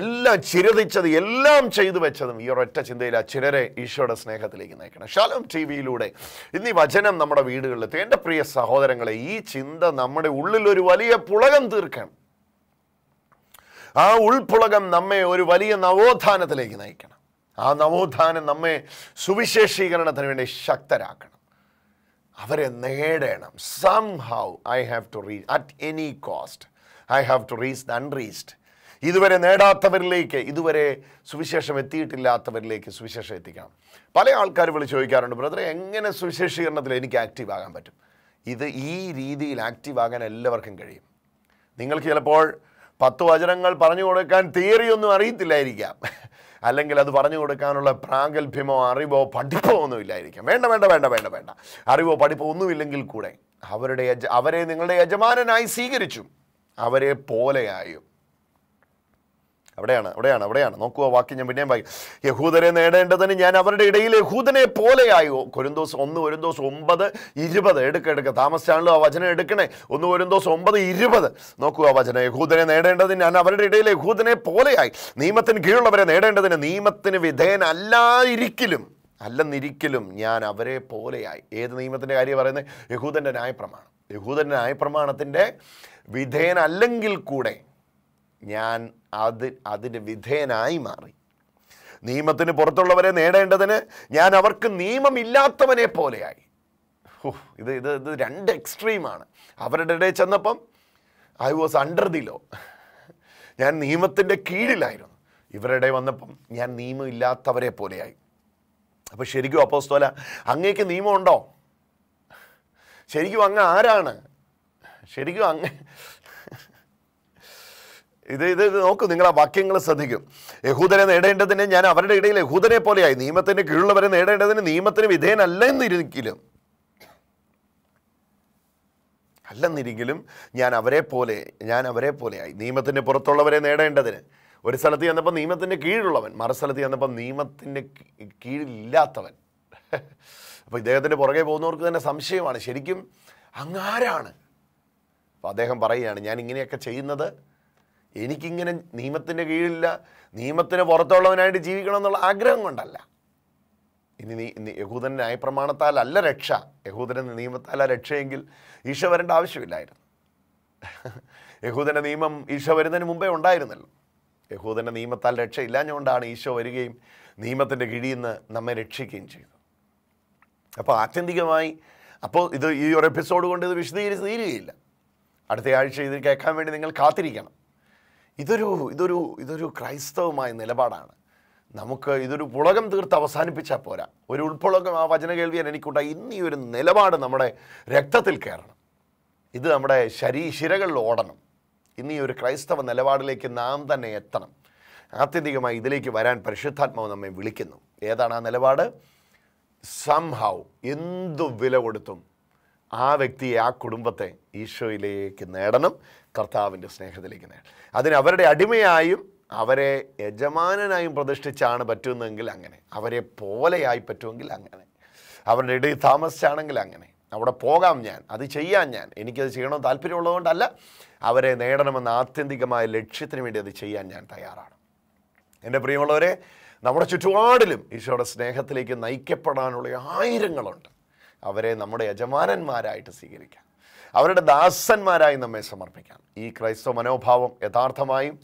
എല്ലാം ചിരതിച്ചത് എല്ലാം ചെയ്തു വെച്ചതും ഈ ഒരൊറ്റ ചിന്തയിൽ ആ ചിലരെ ഈശോയുടെ സ്നേഹത്തിലേക്ക് നയിക്കണം ശാലം ടി വിയിലൂടെ ഇന്നീ ഈ വചനം നമ്മുടെ വീടുകളിലെത്തി എൻ്റെ പ്രിയ സഹോദരങ്ങളെ ഈ ചിന്ത നമ്മുടെ ഉള്ളിൽ ഒരു വലിയ പുളകം തീർക്കണം ആ ഉൾപ്പുളകം നമ്മെ ഒരു വലിയ നവോത്ഥാനത്തിലേക്ക് നയിക്കണം ആ നവോത്ഥാനം നമ്മെ സുവിശേഷീകരണത്തിന് വേണ്ടി ശക്തരാക്കണം അവരെ നേടണം somehow I have to reach at any cost I have to reach the unreached ഇതുവരെ നേടാത്തവരിലേക്ക് ഇതുവരെ സുവിശേഷം എത്തിയിട്ടില്ലാത്തവരിലേക്ക് സുവിശേഷം എത്തിക്കണം പല ആൾക്കാർ വിളിച്ച് ചോദിക്കാറുണ്ട് ബ്രദറെ എങ്ങനെ സുവിശേഷീകരണത്തിൽ എനിക്ക് ആക്റ്റീവ് ആകാൻ പറ്റും ഇത് ഈ രീതിയിൽ ആക്റ്റീവ് ആകാൻ എല്ലാവർക്കും കഴിയും നിങ്ങൾക്ക് ചിലപ്പോൾ പത്ത് വചനങ്ങൾ പറഞ്ഞു കൊടുക്കാൻ തിയറിയൊന്നും അറിയത്തില്ലായിരിക്കാം അല്ലെങ്കിൽ അത് പറഞ്ഞു കൊടുക്കാനുള്ള പ്രാഗൽഭ്യമോ അറിവോ പഠിപ്പോ ഒന്നും ഇല്ലായിരിക്കാം വേണ്ട വേണ്ട വേണ്ട വേണ്ട വേണ്ട അറിവോ പഠിപ്പോ ഒന്നുമില്ലെങ്കിൽ കൂടെ അവരുടെ യജ അവരെ നിങ്ങളുടെ യജമാനനായി സ്വീകരിച്ചു അവരെ പോലെയായും അവിടെയാണ് അവിടെയാണ് അവിടെയാണ് നോക്കുക വാക്യം ഞാൻ പിന്നെയും വായി യഹൂദരെ നേടേണ്ടതിന് ഞാൻ അവരുടെ ഇടയിൽ യഹൂദനെ പോലെയായി ദിവസം ഒന്ന് ദിവസം ഒമ്പത് ഇരുപത് എടുക്കുക എടുക്കുക താമസിച്ചാണല്ലോ ആ വചനം എടുക്കണേ ഒന്ന് ദിവസം ഒമ്പത് ഇരുപത് നോക്കുക ആ വചനം യഹൂദനെ നേടേണ്ടതിന് ഞാൻ അവരുടെ ഇടയിൽ യഹൂദനെ പോലെയായി നിയമത്തിന് കീഴുള്ളവരെ നേടേണ്ടതിന് നിയമത്തിന് വിധേയനല്ലായിരിക്കലും അല്ലെന്നിരിക്കലും ഞാൻ അവരെ പോലെയായി ഏത് നിയമത്തിൻ്റെ കാര്യം പറയുന്നത് യഹൂദൻ്റെ ന്യായപ്രമാണം യഹൂദൻ്റെ ന്യായപ്രമാണത്തിൻ്റെ വിധേയനല്ലെങ്കിൽ കൂടെ ഞാൻ അത് അതിന് വിധേയനായി മാറി നിയമത്തിന് പുറത്തുള്ളവരെ നേടേണ്ടതിന് ഞാൻ അവർക്ക് നിയമമില്ലാത്തവനെ പോലെയായി ഇത് ഇത് ഇത് രണ്ട് എക്സ്ട്രീമാണ് അവരുടെ ഇടയിൽ ചെന്നപ്പം I was under the law ഞാൻ നിയമത്തിൻ്റെ കീഴിലായിരുന്നു ഇവരുടെ വന്നപ്പം ഞാൻ നിയമമില്ലാത്തവരെ പോലെയായി അപ്പോൾ ശരിക്കും അപ്പോസ്തോല അങ്ങേക്ക് നിയമമുണ്ടോ ശരിക്കും അങ്ങ് ആരാണ് ശരിക്കും അങ്ങ് ഇത് ഇത് നോക്കൂ നിങ്ങൾ ആ വാക്യങ്ങൾ ശ്രദ്ധിക്കും യഹൂദനെ നേടേണ്ടതിന് ഞാൻ അവരുടെ ഇടയിൽ യഹൂദനെ പോലെയായി നിയമത്തിൻ്റെ കീഴിലുള്ളവരെ നേടേണ്ടതിന് നിയമത്തിന് വിധേയനല്ല എന്നിരിക്കലും അല്ലെന്നിരിക്കലും ഞാൻ അവരെ പോലെ ഞാൻ അവരെ പോലെയായി നിയമത്തിൻ്റെ പുറത്തുള്ളവരെ നേടേണ്ടതിന് ഒരു സ്ഥലത്ത് ചെന്നപ്പോൾ നിയമത്തിൻ്റെ കീഴിലുള്ളവൻ മറു സ്ഥലത്ത് ചെന്നപ്പോൾ നിയമത്തിൻ്റെ കീഴിലില്ലാത്തവൻ അപ്പോൾ ഇദ്ദേഹത്തിൻ്റെ പുറകെ പോകുന്നവർക്ക് തന്നെ സംശയമാണ് ശരിക്കും അങ്ങാരാണ് അപ്പോൾ അദ്ദേഹം പറയുകയാണ് ഞാൻ ഇങ്ങനെയൊക്കെ ചെയ്യുന്നത് എനിക്കിങ്ങനെ നിയമത്തിൻ്റെ കീഴില്ല നിയമത്തിന് പുറത്തുള്ളവനായിട്ട് ജീവിക്കണം എന്നുള്ള ആഗ്രഹം കൊണ്ടല്ല ഇനി നീ യഹൂദൻ്റെ ന്യായപ്രമാണത്താലല്ല രക്ഷ യഹൂദൻ്റെ നിയമത്താല രക്ഷയെങ്കിൽ ഈശ വരേണ്ട ആവശ്യമില്ലായിരുന്നു യഹൂദൻ്റെ നിയമം ഈശോ വരുന്നതിന് മുമ്പേ ഉണ്ടായിരുന്നല്ലോ യഹൂദൻ്റെ നിയമത്താൽ രക്ഷയില്ലാഞ്ഞുകൊണ്ടാണ് ഈശോ വരികയും നിയമത്തിൻ്റെ കിഴിയിൽ നിന്ന് നമ്മെ രക്ഷിക്കുകയും ചെയ്തു അപ്പോൾ ആത്യന്തികമായി അപ്പോൾ ഇത് ഈ ഒരു എപ്പിസോഡ് കൊണ്ട് ഇത് വിശദീകരിച്ച് തീരുകയില്ല അടുത്ത ആഴ്ച ഇത് കേൾക്കാൻ വേണ്ടി നിങ്ങൾ കാത്തിരിക്കണം ഇതൊരു ഇതൊരു ഇതൊരു ക്രൈസ്തവമായ നിലപാടാണ് നമുക്ക് ഇതൊരു പുളകം തീർത്ത് അവസാനിപ്പിച്ചാൽ പോരാ ഒരു ഉൾപ്പുളകം ആ വചന കേൾവിയാൻ എനിക്കുണ്ടായി ഇന്ന് ഈ ഒരു നിലപാട് നമ്മുടെ രക്തത്തിൽ കയറണം ഇത് നമ്മുടെ ശരീശിരകളിൽ ഓടണം ഇന്ന് ഈ ഒരു ക്രൈസ്തവ നിലപാടിലേക്ക് നാം തന്നെ എത്തണം ആത്യന്തികമായി ഇതിലേക്ക് വരാൻ പരിശുദ്ധാത്മാവ് നമ്മെ വിളിക്കുന്നു ഏതാണ് ആ നിലപാട് സംഹൗ എന്തു വില കൊടുത്തും ആ വ്യക്തിയെ ആ കുടുംബത്തെ ഈശോയിലേക്ക് നേടണം കർത്താവിൻ്റെ സ്നേഹത്തിലേക്ക് നേടും അതിന് അവരുടെ അടിമയായും അവരെ യജമാനനായും പ്രതിഷ്ഠിച്ചാണ് പറ്റുന്നതെങ്കിൽ അങ്ങനെ അവരെ പോലെയായി പറ്റുമെങ്കിൽ അങ്ങനെ അവരുടെ ഇടയിൽ താമസിച്ചാണെങ്കിൽ അങ്ങനെ അവിടെ പോകാം ഞാൻ അത് ചെയ്യാൻ ഞാൻ എനിക്കത് ചെയ്യണമെന്ന് താല്പര്യമുള്ളതുകൊണ്ടല്ല അവരെ നേടണമെന്ന ആത്യന്തികമായ ലക്ഷ്യത്തിന് വേണ്ടി അത് ചെയ്യാൻ ഞാൻ തയ്യാറാണ് എൻ്റെ പ്രിയമുള്ളവരെ നമ്മുടെ ചുറ്റുപാടിലും ഈശോയുടെ സ്നേഹത്തിലേക്ക് നയിക്കപ്പെടാനുള്ള ആയിരങ്ങളുണ്ട് അവരെ നമ്മുടെ യജമാനന്മാരായിട്ട് സ്വീകരിക്കാം അവരുടെ ദാസന്മാരായി നമ്മെ സമർപ്പിക്കാം ഈ ക്രൈസ്തവ മനോഭാവം യഥാർത്ഥമായും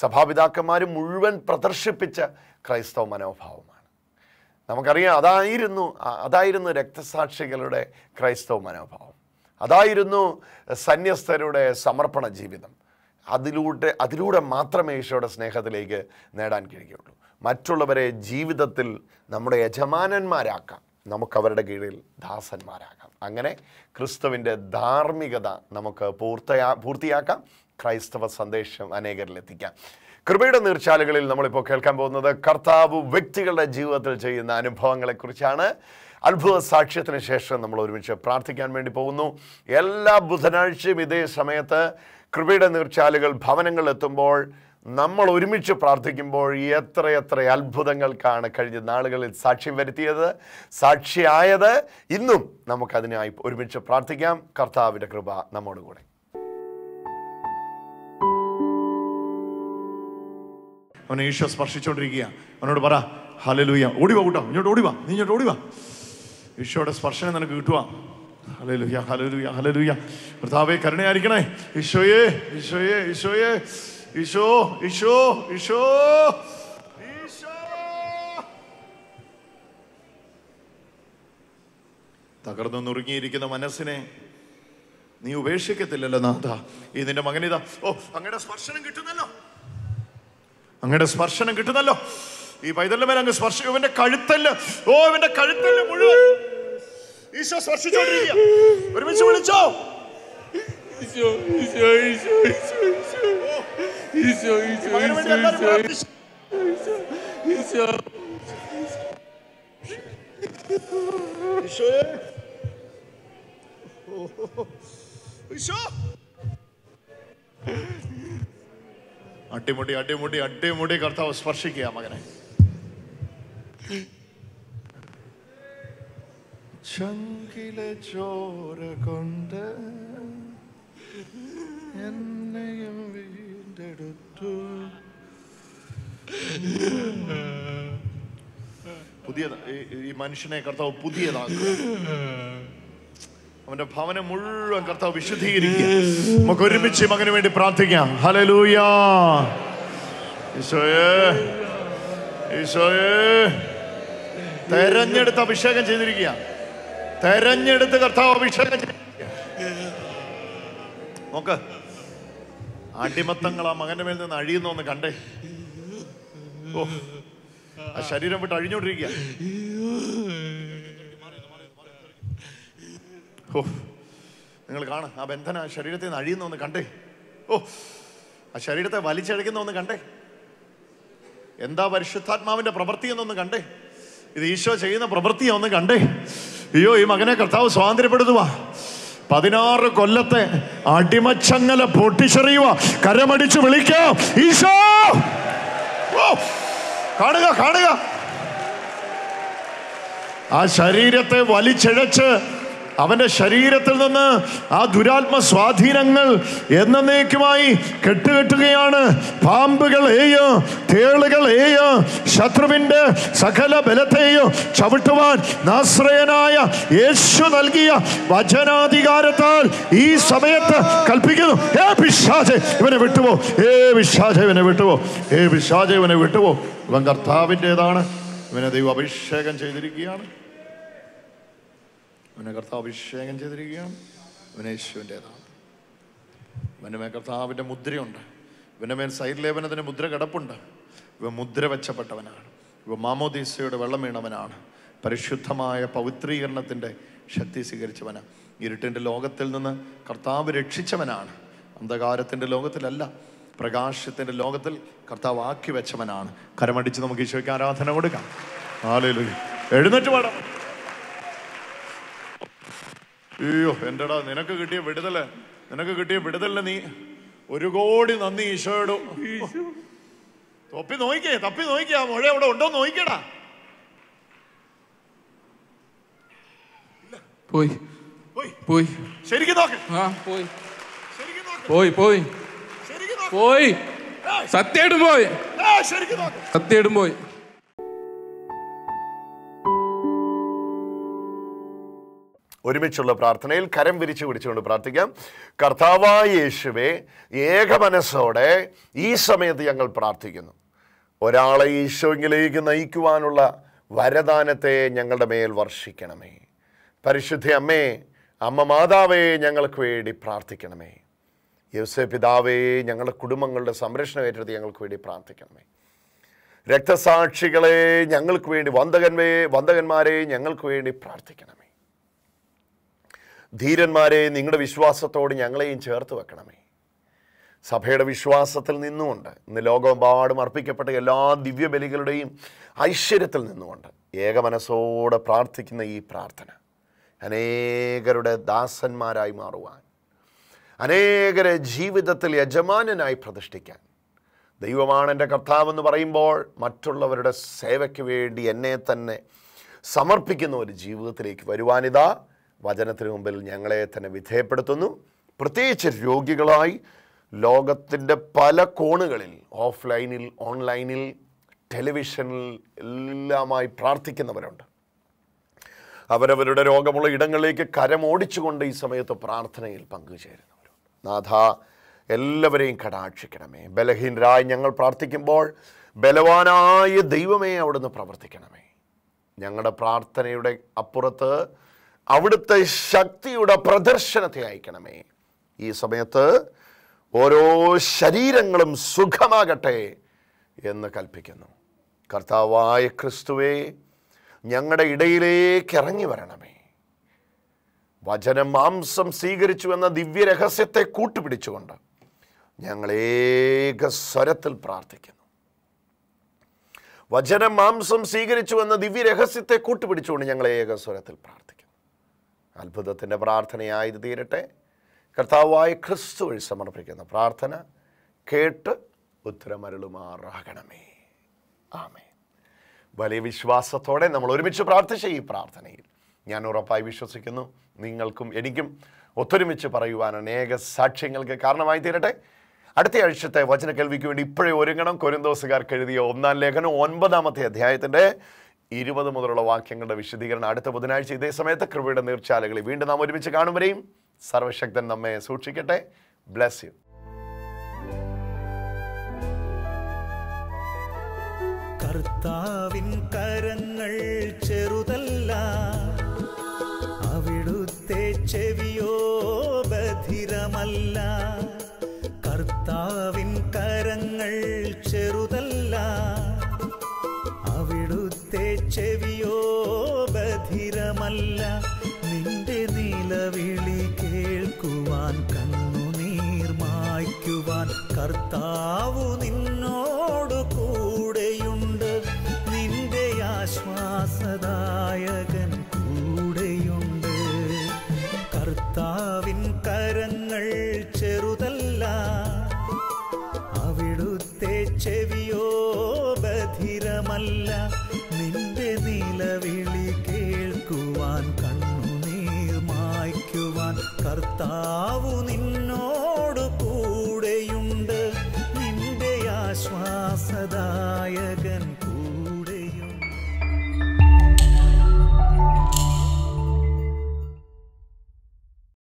സഭാപിതാക്കന്മാർ മുഴുവൻ പ്രദർശിപ്പിച്ച ക്രൈസ്തവ മനോഭാവമാണ് നമുക്കറിയാം അതായിരുന്നു അതായിരുന്നു രക്തസാക്ഷികളുടെ ക്രൈസ്തവ മനോഭാവം അതായിരുന്നു സന്യസ്തരുടെ സമർപ്പണ ജീവിതം അതിലൂടെ അതിലൂടെ മാത്രമേ ഈശോയുടെ സ്നേഹത്തിലേക്ക് നേടാൻ കഴിയുള്ളൂ മറ്റുള്ളവരെ ജീവിതത്തിൽ നമ്മുടെ യജമാനന്മാരാക്കാം നമുക്കവരുടെ കീഴിൽ ദാസന്മാരാകാം അങ്ങനെ ക്രിസ്തുവിൻ്റെ ധാർമ്മികത നമുക്ക് പൂർത്തയാ പൂർത്തിയാക്കാം ക്രൈസ്തവ സന്ദേശം അനേകരിലെത്തിക്കാം കൃപയുടെ നീർച്ചാലുകളിൽ നമ്മളിപ്പോൾ കേൾക്കാൻ പോകുന്നത് കർത്താവ് വ്യക്തികളുടെ ജീവിതത്തിൽ ചെയ്യുന്ന അനുഭവങ്ങളെക്കുറിച്ചാണ് അത്ഭുത സാക്ഷ്യത്തിന് ശേഷം നമ്മൾ ഒരുമിച്ച് പ്രാർത്ഥിക്കാൻ വേണ്ടി പോകുന്നു എല്ലാ ബുധനാഴ്ചയും ഇതേ സമയത്ത് കൃപയുടെ നീർച്ചാലുകൾ ഭവനങ്ങളിലെത്തുമ്പോൾ നമ്മൾ ഒരുമിച്ച് പ്രാർത്ഥിക്കുമ്പോൾ എത്രയെത്ര അത്ഭുതങ്ങൾക്കാണ് കഴിഞ്ഞ നാളുകളിൽ സാക്ഷ്യം വരുത്തിയത് സാക്ഷിയായത് ഇന്നും നമുക്കതിനായി ഒരുമിച്ച് പ്രാർത്ഥിക്കാം കർത്താവിൻ്റെ കൃപ നമ്മോടുകൂടെ അവനെ ഈശോ സ്പർശിച്ചുകൊണ്ടിരിക്കുക അവനോട് പറ ഹലലൂയ ഓടിവ കൂട്ടോ ഇങ്ങോട്ട് ഓടിവാ നീ ഇങ്ങോട്ട് ഓടിവാ ഈശോയുടെ സ്പർശനം നിനക്ക് കിട്ടുക ഹലലൂയ ഹലലൂയ ഹലലൂയ കർത്താവെ കരുണയായിരിക്കണേ ഈശോയെ ഈശോയെ ഈശോയെ ഈശോ ഈശോ ഈശോ തകർന്നു നുറുങ്ങിയിരിക്കുന്ന മനസ്സിനെ നീ ഉപേക്ഷിക്കത്തില്ലല്ലോ നാഥ ഈ നിന്റെ മകനിതാ ഓ അങ്ങയുടെ സ്പർശനം കിട്ടുന്നല്ലോ അങ്ങയുടെ സ്പർശനം കിട്ടുന്നല്ലോ ഈ പൈതലിന്റെ മേലെ അങ്ങ് സ്പർശ ഇവന്റെ കഴുത്തല് ഓ ഇവന്റെ കഴുത്തല് മുഴുവൻ ഈശോ സ്പർശിച്ചോണ്ടിരിക്കുക ഒരുമിച്ച് വിളിച്ചോ Isho Isho Isho Isho Isho Isso, isso, isso, isso, isso, isso, isso, isso, मुड्डी अड्डे मुड्डी करता वो स्पर्श किया मगर ചങ്കിലെ ചോര കൊണ്ട് എന്നെയും പുതിയ ഈ മനുഷ്യനെ കർത്താവ് പുതിയതാക്കുക അവന്റെ ഭവനം മുഴുവൻ കർത്താവ് വിശുദ്ധീകരിക്കുക നമുക്ക് ഒരുമിച്ച് മകന് വേണ്ടി പ്രാർത്ഥിക്കാം ഹലലൂയാ തെരഞ്ഞെടുത്ത് അഭിഷേകം ചെയ്തിരിക്കുക തെരഞ്ഞെടുത്ത് കർത്താവ് അഭിഷേകം ചെയ്തിരിക്കുക നോക്ക് അടിമത്തങ്ങൾ ആ മകന്റെ മേൽ നിന്ന് അഴിയുന്നു ഒന്ന് കണ്ടേ ഓ ആ ശരീരം വിട്ട് അഴിഞ്ഞോണ്ടിരിക്ക ഓ നിങ്ങൾ കാണ ആ ബന്ധന ആ ശരീരത്തിൽ നിന്ന് അഴിയുന്നു ഒന്ന് കണ്ടേ ഓ ആ ശരീരത്തെ വലിച്ചഴക്കുന്ന ഒന്ന് കണ്ടേ എന്താ പരിശുദ്ധാത്മാവിന്റെ പ്രവൃത്തി എന്നൊന്ന് കണ്ടേ ഇത് ഈശോ ചെയ്യുന്ന പ്രവൃത്തിയൊന്ന് കണ്ടേ അയ്യോ ഈ മകനെ കർത്താവ് സ്വാതന്ത്ര്യപ്പെടുത്തുവാ പതിനാറ് കൊല്ലത്തെ അടിമച്ചങ്ങല പൊട്ടിച്ചെറിയുക കരമടിച്ചു വിളിക്കാം ഈശോ കാണുക കാണുക ആ ശരീരത്തെ വലിച്ചിഴച്ച് അവൻ്റെ ശരീരത്തിൽ നിന്ന് ആ ദുരാത്മ സ്വാധീനങ്ങൾ എന്നേക്കുമായി കെട്ടുകെട്ടുകയാണ് പാമ്പുകൾ ഏയോ തേളുകൾ ഏയോ ശത്രുവിൻ്റെ സകല ബലത്തെയോ ചവിട്ടുവാൻ നാശ്രയനായ യേശു നൽകിയ വചനാധികാരത്താൽ ഈ സമയത്ത് കൽപ്പിക്കുന്നു ഏ വിശ്വാസ ഇവനെ വിട്ടുവോ ഏ വിശ്വാസ ഇവനെ വിട്ടുവോ ഏ വിശ്വാസ ഇവനെ വിട്ടുവോ ഇവൻ കർത്താവിൻ്റെതാണ് ഇവനെ ദൈവം അഭിഷേകം ചെയ്തിരിക്കുകയാണ് അവനെ കർത്താവ് അഭിഷേകം ചെയ്തിരിക്കുകയാണ് അവനേശുവിൻ്റേതാണ് അവൻ്റെ മേൽ കർത്താവിൻ്റെ മുദ്രയുണ്ട് ഇവൻ്റെ മേൽ സൈർലേപനത്തിൻ്റെ മുദ്ര കിടപ്പുണ്ട് ഇവ മുദ്ര വെച്ചപ്പെട്ടവനാണ് ഇവ മാമോദീസയുടെ വെള്ളം വീണവനാണ് പരിശുദ്ധമായ പവിത്രീകരണത്തിൻ്റെ ശക്തി സ്വീകരിച്ചവന് ഇരുട്ടിൻ്റെ ലോകത്തിൽ നിന്ന് കർത്താവ് രക്ഷിച്ചവനാണ് അന്ധകാരത്തിൻ്റെ ലോകത്തിലല്ല പ്രകാശത്തിൻ്റെ ലോകത്തിൽ കർത്താവ് ആക്കി വെച്ചവനാണ് കരമടിച്ച് നമുക്ക് ഈശോയ്ക്ക് ആരാധന കൊടുക്കാം ആലയിലൊരു എഴുന്നേറ്റ് പാടാം അയ്യോ എന്റെടാ നിനക്ക് കിട്ടിയ വിടുതല് നിനക്ക് കിട്ടിയ വിടുതല്ല നീ ഒരു കോടി നന്ദി ഈശോയോട് തൊപ്പി നോക്കിയേ തപ്പി നോക്കിക്കേ ആ മുഴ അവിടെ ഉണ്ടോ നോക്കിക്കടാ പോയി പോയി ശരിക്കും നോക്ക് ആ പോയി പോയി പോയി പോയി പോയി പോയി ഒരുമിച്ചുള്ള പ്രാർത്ഥനയിൽ കരം വിരിച്ചു പിടിച്ചുകൊണ്ട് പ്രാർത്ഥിക്കാം കർത്താവായ യേശുവെ മനസ്സോടെ ഈ സമയത്ത് ഞങ്ങൾ പ്രാർത്ഥിക്കുന്നു ഒരാളെ ഈശോയിലേക്ക് നയിക്കുവാനുള്ള വരദാനത്തെ ഞങ്ങളുടെ മേൽ വർഷിക്കണമേ പരിശുദ്ധ അമ്മേ അമ്മ മാതാവേ ഞങ്ങൾക്ക് വേണ്ടി പ്രാർത്ഥിക്കണമേ യവസേ പിതാവേ ഞങ്ങളുടെ കുടുംബങ്ങളുടെ സംരക്ഷണം ഏറ്റത് ഞങ്ങൾക്ക് വേണ്ടി പ്രാർത്ഥിക്കണമേ രക്തസാക്ഷികളെ ഞങ്ങൾക്ക് വേണ്ടി വന്ദകന്മേ വന്ദകന്മാരെ ഞങ്ങൾക്ക് വേണ്ടി പ്രാർത്ഥിക്കണമേ ധീരന്മാരെ നിങ്ങളുടെ വിശ്വാസത്തോട് ഞങ്ങളെയും ചേർത്ത് വെക്കണമേ സഭയുടെ വിശ്വാസത്തിൽ നിന്നുകൊണ്ട് ഇന്ന് ലോകമെമ്പാടും അർപ്പിക്കപ്പെട്ട എല്ലാ ദിവ്യബലികളുടെയും ഐശ്വര്യത്തിൽ നിന്നുകൊണ്ട് ഏകമനസ്സോടെ പ്രാർത്ഥിക്കുന്ന ഈ പ്രാർത്ഥന അനേകരുടെ ദാസന്മാരായി മാറുവാൻ അനേകരെ ജീവിതത്തിൽ യജമാനനായി പ്രതിഷ്ഠിക്കാൻ ദൈവമാണ് എൻ്റെ കർത്താവെന്ന് പറയുമ്പോൾ മറ്റുള്ളവരുടെ സേവയ്ക്ക് വേണ്ടി എന്നെ തന്നെ സമർപ്പിക്കുന്ന ഒരു ജീവിതത്തിലേക്ക് വരുവാനിതാ വചനത്തിന് മുമ്പിൽ ഞങ്ങളെ തന്നെ വിധേയപ്പെടുത്തുന്നു പ്രത്യേകിച്ച് രോഗികളായി ലോകത്തിൻ്റെ പല കോണുകളിൽ ഓഫ്ലൈനിൽ ഓൺലൈനിൽ ടെലിവിഷനിൽ എല്ലാമായി പ്രാർത്ഥിക്കുന്നവരുണ്ട് അവരവരുടെ രോഗമുള്ള ഇടങ്ങളിലേക്ക് കരമോടിച്ചുകൊണ്ട് ഈ സമയത്ത് പ്രാർത്ഥനയിൽ പങ്കുചേരുന്നവരുണ്ട് നാഥ എല്ലാവരെയും കടാക്ഷിക്കണമേ ബലഹീനരായി ഞങ്ങൾ പ്രാർത്ഥിക്കുമ്പോൾ ബലവാനായ ദൈവമേ അവിടുന്ന് പ്രവർത്തിക്കണമേ ഞങ്ങളുടെ പ്രാർത്ഥനയുടെ അപ്പുറത്ത് അവിടുത്തെ ശക്തിയുടെ പ്രദർശനത്തെ അയക്കണമേ ഈ സമയത്ത് ഓരോ ശരീരങ്ങളും സുഖമാകട്ടെ എന്ന് കൽപ്പിക്കുന്നു കർത്താവായ ക്രിസ്തുവേ ഞങ്ങളുടെ ഇടയിലേക്ക് ഇറങ്ങി വരണമേ വചനം മാംസം സ്വീകരിച്ചു എന്ന ദിവ്യരഹസ്യത്തെ കൂട്ടുപിടിച്ചുകൊണ്ട് ഞങ്ങൾ ഏക സ്വരത്തിൽ പ്രാർത്ഥിക്കുന്നു വചനം മാംസം സ്വീകരിച്ചു എന്ന ദിവ്യരഹസ്യത്തെ കൂട്ടുപിടിച്ചുകൊണ്ട് ഞങ്ങൾ ഏക സ്വരത്തിൽ പ്രാർത്ഥിക്കുന്നു അത്ഭുതത്തിൻ്റെ പ്രാർത്ഥനയായത് തീരട്ടെ കർത്താവായ ക്രിസ്തു വഴി സമർപ്പിക്കുന്ന പ്രാർത്ഥന കേട്ട് ഉത്തരമരുളുമാറാകണമേ ആമേ വലിയ വിശ്വാസത്തോടെ നമ്മൾ ഒരുമിച്ച് പ്രാർത്ഥിച്ച ഈ പ്രാർത്ഥനയിൽ ഞാൻ ഉറപ്പായി വിശ്വസിക്കുന്നു നിങ്ങൾക്കും എനിക്കും ഒത്തൊരുമിച്ച് പറയുവാൻ അനേക സാക്ഷ്യങ്ങൾക്ക് കാരണമായി തീരട്ടെ അടുത്ത ആഴ്ചത്തെ വചന കേൾവിക്ക് വേണ്ടി ഇപ്പോഴേ ഒരുങ്ങണം കൊരുന്തോസുകാർക്ക് എഴുതിയ ഒന്നാം ലേഖനം ഒൻപതാമത്തെ അധ്യായത്തിൻ്റെ ഇരുപത് മുതലുള്ള വാക്യങ്ങളുടെ വിശദീകരണം അടുത്ത ബുധനാഴ്ച ഇതേ സമയത്ത് കൃപയുടെ നീർച്ചാലകളിൽ വീണ്ടും നാം ഒരുമിച്ച് കാണും സർവശക്തൻ നമ്മെ സൂക്ഷിക്കട്ടെ ബ്ലസ് യു കർത്താവിൻ കരങ്ങൾ ചെറുതല്ല അവിടുത്തെ ചെവിയോ ബധിരമല്ല കർത്താവിൻ കരങ്ങൾ ചെറുതല്ല താവു നിൻ